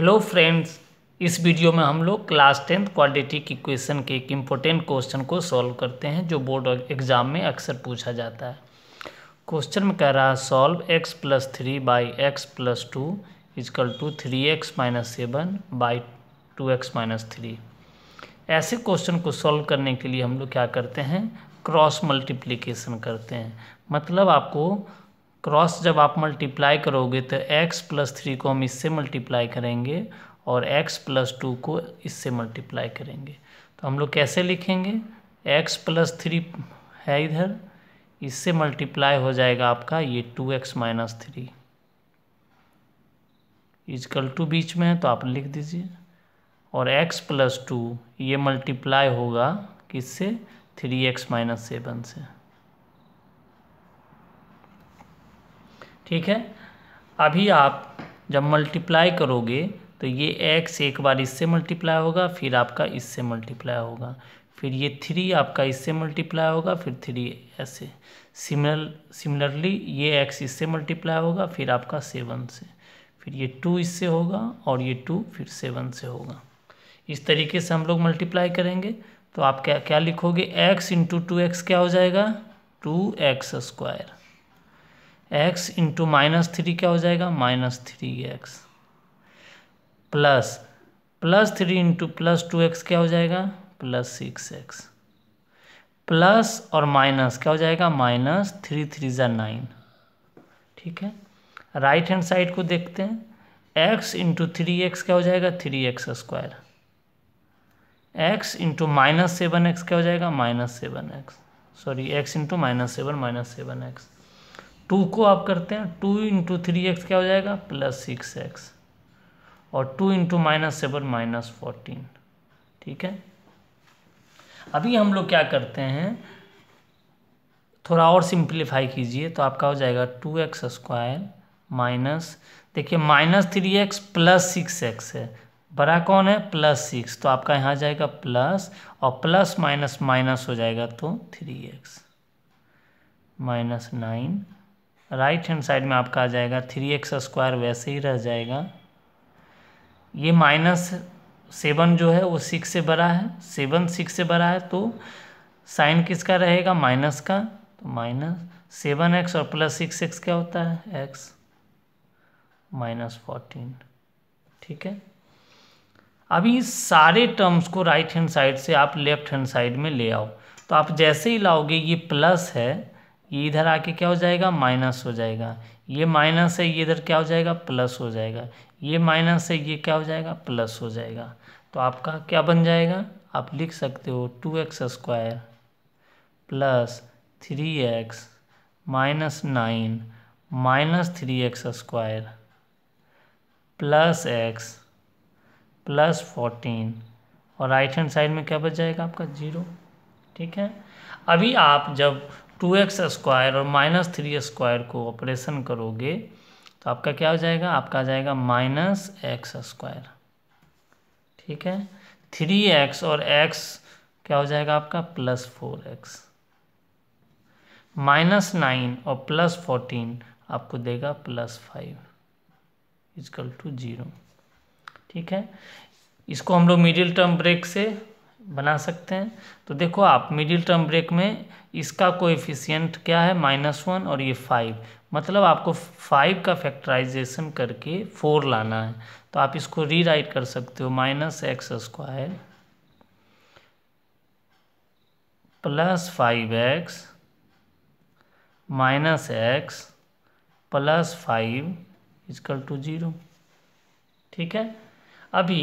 hello friends इस video में हम लोग क्लास टेंथ क्वाड्रेटिक इक्वेशन के एक इम्पोर्टेंट क्वेश्चन को सॉल्व करते हैं जो बोर्ड एग्ज़ाम में अक्सर पूछा जाता है क्वेश्चन में कह रहा है solve x plus three by x plus two is equal to three x minus seven by two x minus three ऐसे क्वेश्चन को सॉल्व करने के लिए हम लोग क्या करते हैं क्रॉस मल्टीप्लीकेशन करते हैं मतलब आपको क्रॉस जब आप मल्टीप्लाई करोगे तो x प्लस थ्री को हम इससे मल्टीप्लाई करेंगे और x प्लस टू को इससे मल्टीप्लाई करेंगे तो हम लोग कैसे लिखेंगे x प्लस थ्री है इधर इससे मल्टीप्लाई हो जाएगा आपका ये two x minus three is equal to बीच में है तो आप लिख दीजिए और x प्लस टू ये मल्टीप्लाई होगा किससे थ्री एक्स माइनस सेवन से ठीक है अभी आप जब मल्टीप्लाई करोगे तो ये एक्स एक बार इससे मल्टीप्लाई होगा फिर आपका इससे मल्टीप्लाई होगा फिर ये थ्री आपका इससे मल्टीप्लाई होगा फिर थ्री ऐसे सिमिलर सिमिलरली ये एक्स इससे मल्टीप्लाई होगा फिर आपका सेवन से फिर ये टू इससे होगा और ये टू फिर सेवन से होगा इस तरीके से हम लोग मल्टीप्लाई करेंगे तो आप क्या क्या लिखोगे एक्स इंटू टू एक्स क्या हो जाएगा two x square x into minus three क्या हो जाएगा minus three x plus plus three into plus two x क्या हो जाएगा प्लस सिक्स एक्स प्लस और माइनस क्या हो जाएगा माइनस थ्री थ्री ज़ा नाइन ठीक है राइट हैंड साइड को देखते हैं एक्स इंटू थ्री एक्स क्या हो जाएगा three x square x into minus seven x क्या हो जाएगा minus seven x sorry x into minus seven minus seven x two को आप करते हैं टू इंटू थ्री एक्स क्या हो जाएगा प्लस सिक्स एक्स और two into minus seven minus fourteen ठीक है अभी हम लोग क्या करते हैं थोड़ा और सिंप्लीफाई कीजिए तो आपका हो जाएगा टू एक्स स्क्वायर माइनस देखिए minus three x plus six x है बड़ा कौन है प्लस सिक्स तो आपका यहाँ जाएगा प्लस और प्लस माइनस माइनस हो जाएगा तो three x minus nine right hand side में आपका आ जाएगा थ्री एक्स स्क्वायर वैसे ही रह जाएगा ये माइनस सेवन जो है वो सिक्स से बड़ा है सेवन सिक्स से बड़ा है तो साइन किसका रहेगा माइनस का तो माइनस सेवन एक्स और प्लस सिक्स एक्स क्या होता है एक्स माइनस फोर्टीन ठीक है अभी सारे टर्म्स को राइट हैंड साइड से आप लेफ्ट हैंड साइड में ले आओ तो आप जैसे ही लाओगे ये प्लस है ये इधर आके क्या हो जाएगा माइनस हो जाएगा ये माइनस है ये इधर क्या हो जाएगा प्लस हो जाएगा ये माइनस है ये क्या हो जाएगा प्लस हो जाएगा तो आपका क्या बन जाएगा आप लिख सकते हो two x square plus three x minus nine minus three x square plus x plus fourteen और राइट हैंड साइड में क्या बच जाएगा आपका ज़ीरो ठीक है अभी आप जब टू एक्स स्क्वायर और माइनस थ्री स्क्वायर को ऑपरेशन करोगे तो आपका क्या हो जाएगा आपका आ जाएगा माइनस एक्स स्क्वायर ठीक है थ्री एक्स और एक्स क्या हो जाएगा आपका plus four x minus nine और प्लस फोर्टीन आपको देगा plus five is equal to zero ठीक है इसको हम लोग मिडिल टर्म ब्रेक से बना सकते हैं तो देखो आप मिडिल टर्म ब्रेक में इसका कोएफिशिएंट क्या है माइनस वन और ये फाइव मतलब आपको फाइव का फैक्टराइजेशन करके फोर लाना है तो आप इसको रीराइट कर सकते हो minus x square plus five x minus x plus five is equal to zero ठीक है अभी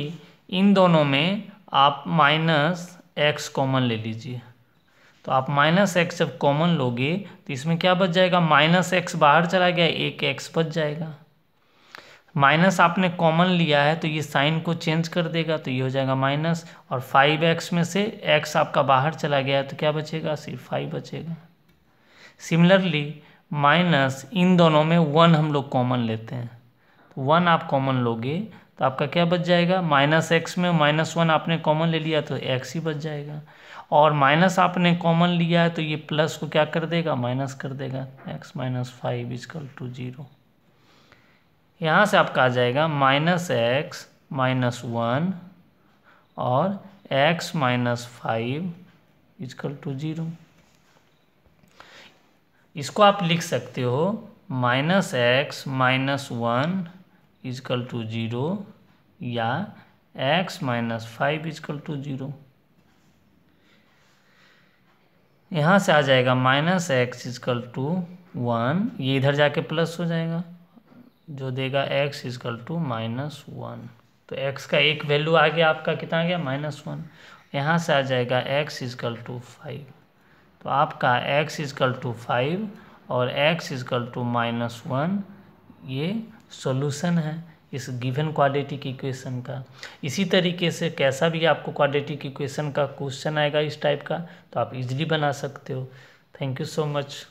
इन दोनों में आप माइनस एक्स कॉमन ले लीजिए तो आप माइनस एक्स जब कॉमन लोगे तो इसमें क्या बच जाएगा माइनस एक्स बाहर चला गया एक एक्स बच जाएगा माइनस आपने कॉमन लिया है तो ये साइन को चेंज कर देगा तो ये हो जाएगा माइनस और फाइव एक्स में से एक्स आपका बाहर चला गया तो क्या बचेगा सिर्फ फाइव बचेगा सिमिलरली माइनस इन दोनों में वन हम लोग कॉमन लेते हैं तो वन आप कॉमन लोगे तो आपका क्या बच जाएगा माइनस एक्स में माइनस वन आपने कॉमन ले लिया तो एक्स ही बच जाएगा और माइनस आपने कॉमन लिया है तो ये प्लस को क्या कर देगा माइनस कर देगा x minus five is equal to zero यहाँ से आपका आ जाएगा माइनस एक्स माइनस वन और x minus five is equal to zero इसको आप लिख सकते हो minus x minus one is equal to zero या x minus five is equal to zero यहाँ से आ जाएगा minus x is equal to one ये इधर जाके प्लस हो जाएगा जो देगा x is equal to minus one तो एक्स का एक वैल्यू आ गया आपका कितना आ गया माइनस वन यहाँ से आ जाएगा एक्स इजकल टू फाइव तो आपका एक्स इजकल टू फाइव और x is equal to minus one ये सॉल्यूशन है इस गिवन क्वाड्रेटिक इक्वेशन का इसी तरीके से कैसा भी आपको क्वाड्रेटिक इक्वेशन का क्वेश्चन आएगा इस टाइप का तो आप इजीली बना सकते हो थैंक यू सो मच